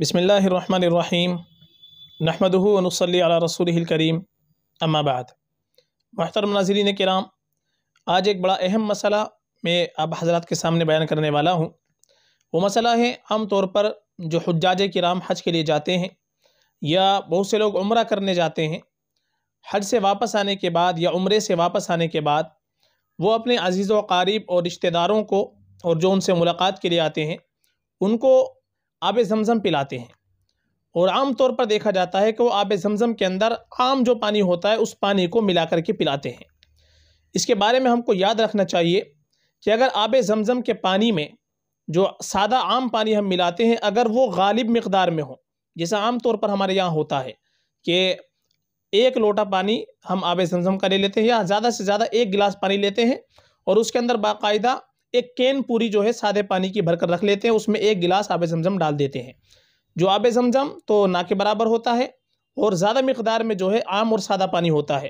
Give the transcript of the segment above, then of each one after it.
بسم اللہ الرحمن الرحیم نحمد و نصلی علی رسول الکریم اما بعد محترم ناظرین کرام آج ایک بڑا اہم مسئلہ میں آپ حضرات کے سامنے بیان کرنے والا ہوں وہ مسئلہ ہے عام طور پر جو حجاج کرام حج کے لیے جاتے ہیں یا بہت سے لوگ عمرہ کرنے جاتے ہیں حج سے واپس آنے کے بعد یا عمرے سے واپس آنے کے بعد وہ اپنے عزیز و قاریب اور رشتہ داروں کو اور جو ان سے ملاقات کے لیے آتے ہیں ان کو آب زمزم پلاتے ہیں اور عام طور پر دیکھا جاتا ہے کہ وہ آب زمزم کے اندر عام جو پانی ہوتا ہے اس پانی کو ملا کر کے پلاتے ہیں اس کے بارے میں ہم کو یاد رکھنا چاہیے کہ اگر آب زمزم کے پانی میں جو سادہ عام پانی ہم ملاتے ہیں اگر وہ غالب مقدار میں ہو جیسا عام طور پر ہمارے یہاں ہوتا ہے کہ ایک لوٹا پانی ہم آب زمزم کا لے لیتے ہیں یا زیادہ سے زیادہ ایک گلاس پانی لیتے ہیں اور اس کے اندر باقاعدہ ایک کین پوری جو ہے سادے پانی کی بھر کر رکھ لیتے ہیں اس میں ایک گلاس آب زمزم ڈال دیتے ہیں جو آب زمزم تو نہ کے برابر ہوتا ہے اور زیادہ مقدار میں جو ہے عام اور سادہ پانی ہوتا ہے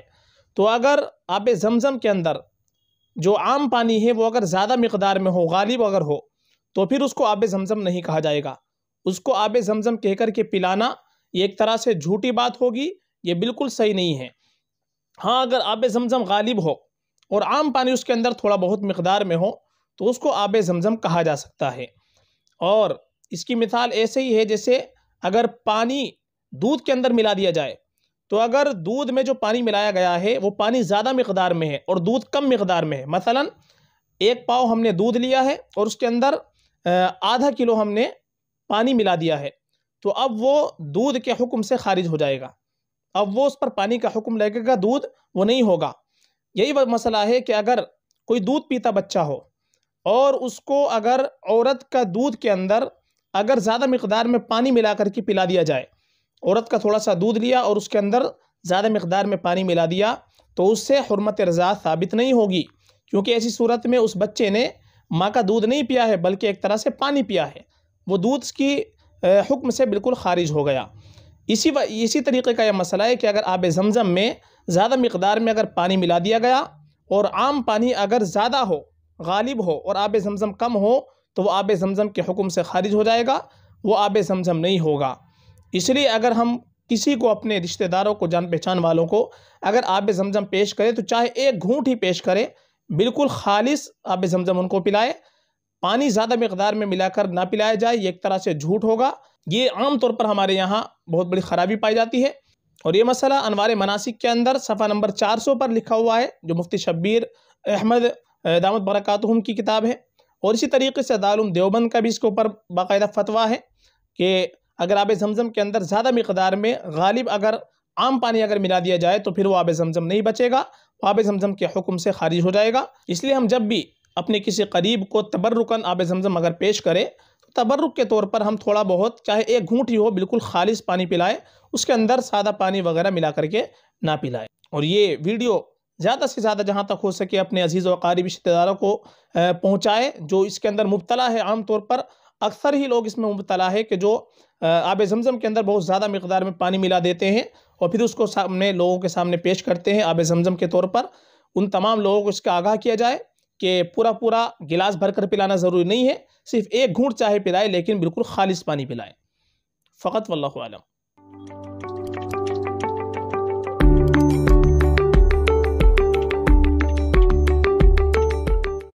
تو اگر آب زمزم کے اندر جو عام پانی ہے وہ اگر زیادہ مقدار میں ہو غالب اگر ہو تو پھر اس کو آب زمزم نہیں کہا جائے گا اس کو آب زمزم کہہ کر کے پلانا یہ ایک طرح سے جھوٹی بات ہوگی یہ بالکل صحیح نہیں ہے ہاں اگر آب زمزم غالب ہو اور عام پانی اس کے اندر تھوڑا بہت مقدار میں ہو تو اس کو آب زمزم کہا جا سکتا ہے اور اس کی مثال ایسے ہی ہے جیسے اگر پانی دودھ کے اندر ملا دیا جائے تو اگر دودھ میں جو پانی ملایا گیا ہے وہ پانی زیادہ مقدار میں ہے اور دودھ کم مقدار میں ہے مثلا ایک پاؤ ہم نے دودھ لیا ہے اور اس کے اندر آدھا کلو ہم نے پانی ملا دیا ہے تو اب وہ دودھ کے حکم سے خارج ہو جائے گا اب وہ اس پر پانی کا حکم لگے گا دودھ وہ نہیں ہوگا یہی مسئلہ ہے کہ اگر کوئی دودھ پیتا بچہ ہو اور اس کو اگر عورت کا دودھ کے اندر اگر زیادہ مقدار میں پانی ملا کر کے پلا دیا جائے عورت کا تھوڑا سا دودھ لیا اور اس کے اندر زیادہ مقدار میں پانی ملا دیا تو اس سے حرمت رضا ثابت نہیں ہوگی کیونکہ ایسی صورت میں اس بچے نے ماں کا دودھ نہیں پیا ہے بلکہ ایک طرح سے پانی پیا ہے وہ دودھ کی حکم سے بالکل خارج ہو گیا اسی و اسی طریقے کا یہ مسئلہ ہے کہ اگر آب زمزم میں زیادہ مقدار میں اگر پانی ملا دیا گیا اور عام پانی اگر زیادہ ہو غالب ہو اور آب زمزم کم ہو تو وہ آب زمزم کے حکم سے خارج ہو جائے گا وہ آب زمزم نہیں ہوگا اس لیے اگر ہم کسی کو اپنے رشتہ داروں کو جان پہچان والوں کو اگر آب زمزم پیش کرے تو چاہے ایک گھونٹ ہی پیش کرے بالکل خالص آب زمزم ان کو پلائے پانی زیادہ مقدار میں ملا کر نہ پلایا جائے یہ ایک طرح سے جھوٹ ہوگا یہ عام طور پر ہمارے یہاں بہت بڑی خرابی پائی جاتی ہے اور یہ مسئلہ انوار مناسب کے اندر صفحہ نمبر چار سو پر لکھا ہوا ہے جو مفتی شبیر احمد دامت برکاتہم کی کتاب ہے اور اسی طریقے سے دارالم دیوبند کا بھی اس کے اوپر باقاعدہ فتویٰ ہے کہ اگر آب زمزم کے اندر زیادہ مقدار میں غالب اگر عام پانی اگر ملا دیا جائے تو پھر وہ آب زمزم نہیں بچے گا وہ آب زمزم کے حکم سے خارج ہو جائے گا اس لیے ہم جب بھی اپنے کسی قریب کو تبرکن آب زمزم اگر پیش کرے تبرک کے طور پر ہم تھوڑا بہت چاہے ایک گھونٹ ہی ہو بالکل خالص پانی پلائے اس کے اندر سادہ پانی وغیرہ ملا کر کے نہ پلائیں اور یہ ویڈیو زیادہ سے زیادہ جہاں تک ہو سکے اپنے عزیز و قاری رشتہ داروں کو پہنچائے جو اس کے اندر مبتلا ہے عام طور پر اکثر ہی لوگ اس میں مبتلا ہے کہ جو آب زمزم کے اندر بہت زیادہ مقدار میں پانی ملا دیتے ہیں اور پھر اس کو سامنے لوگوں کے سامنے پیش کرتے ہیں آب زمزم کے طور پر ان تمام لوگوں کو اس کا آگاہ کیا جائے کہ پورا پورا گلاس بھر کر پلانا ضروری نہیں ہے صرف ایک گھونٹ چاہے پلائے لیکن بالکل خالص پانی پلائے فقط واللہ علم